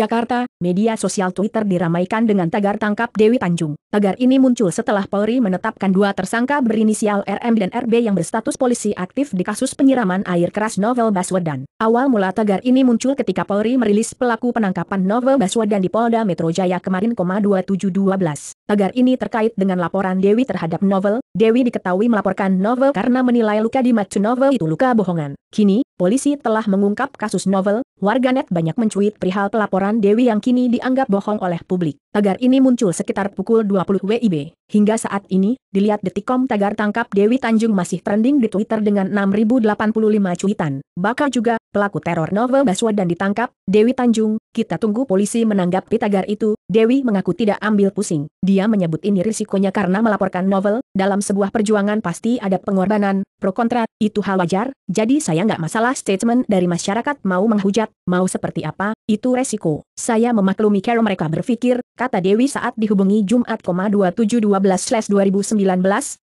Jakarta, media sosial Twitter diramaikan dengan tagar tangkap Dewi Tanjung. Tagar ini muncul setelah Polri menetapkan dua tersangka berinisial RM dan RB yang berstatus polisi aktif di kasus penyiraman air keras Novel Baswedan. Awal mula tagar ini muncul ketika Polri merilis pelaku penangkapan Novel Baswedan di Polda Metro Jaya kemarin, 2712. Tagar ini terkait dengan laporan Dewi terhadap Novel. Dewi diketahui melaporkan Novel karena menilai luka di mata Novel itu luka bohongan. Kini, polisi telah mengungkap kasus Novel, warganet banyak mencuit perihal pelaporan Dewi yang kini dianggap bohong oleh publik. Tagar ini muncul sekitar pukul 20 WIB. Hingga saat ini, dilihat Detikom tagar tangkap Dewi Tanjung masih trending di Twitter dengan 6.085 cuitan. Bakal juga, pelaku teror novel Baswedan ditangkap, Dewi Tanjung, kita tunggu polisi menanggapi tagar itu, Dewi mengaku tidak ambil pusing. Dia menyebut ini risikonya karena melaporkan novel, dalam sebuah perjuangan pasti ada pengorbanan, pro kontra, itu hal wajar, jadi saya nggak masalah statement dari masyarakat mau menghujat mau seperti apa, itu resiko. Saya memaklumi cara mereka berpikir, kata Dewi saat dihubungi Jumat 2712-2019,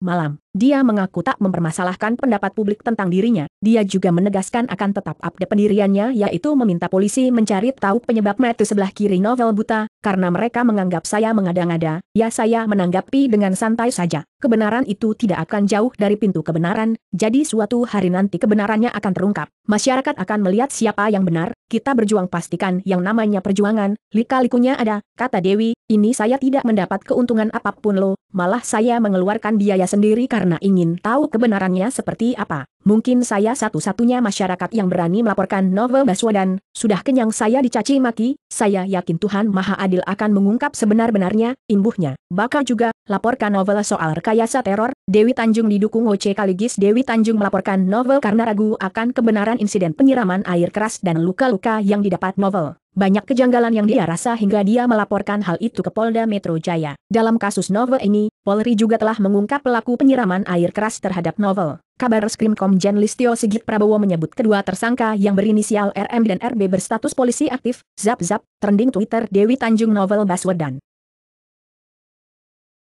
malam. Dia mengaku tak mempermasalahkan pendapat publik tentang dirinya. Dia juga menegaskan akan tetap update pendiriannya yaitu meminta polisi mencari tahu penyebab metu sebelah kiri novel buta, karena mereka menganggap saya mengada-ngada, ya saya menanggapi dengan santai saja. Kebenaran itu tidak akan jauh dari pintu kebenaran, jadi suatu hari nanti kebenarannya akan terungkap. Masyarakat akan melihat siapa yang benar, kita berjuang pastikan yang namanya perjuangan, lika-likunya ada, kata Dewi, ini saya tidak mendapat keuntungan apapun lo malah saya mengeluarkan biaya sendiri karena ingin tahu kebenarannya seperti apa. Mungkin saya satu-satunya masyarakat yang berani melaporkan novel Baswedan, sudah kenyang saya dicaci maki, saya yakin Tuhan Maha Adil akan mengungkap sebenar-benarnya, imbuhnya. Bakal juga, laporkan novel soal rekayasa teror, Dewi Tanjung didukung OC Kaligis Dewi Tanjung melaporkan novel karena ragu akan kebenaran insiden penyiraman air keras dan luka-luka yang didapat novel banyak kejanggalan yang dia rasa hingga dia melaporkan hal itu ke Polda Metro Jaya. Dalam kasus novel ini, Polri juga telah mengungkap pelaku penyiraman air keras terhadap novel. Kabar reskrim Komjen Listio Sigit Prabowo menyebut kedua tersangka yang berinisial RM dan RB berstatus polisi aktif, zap-zap, trending Twitter Dewi Tanjung Novel Baswedan.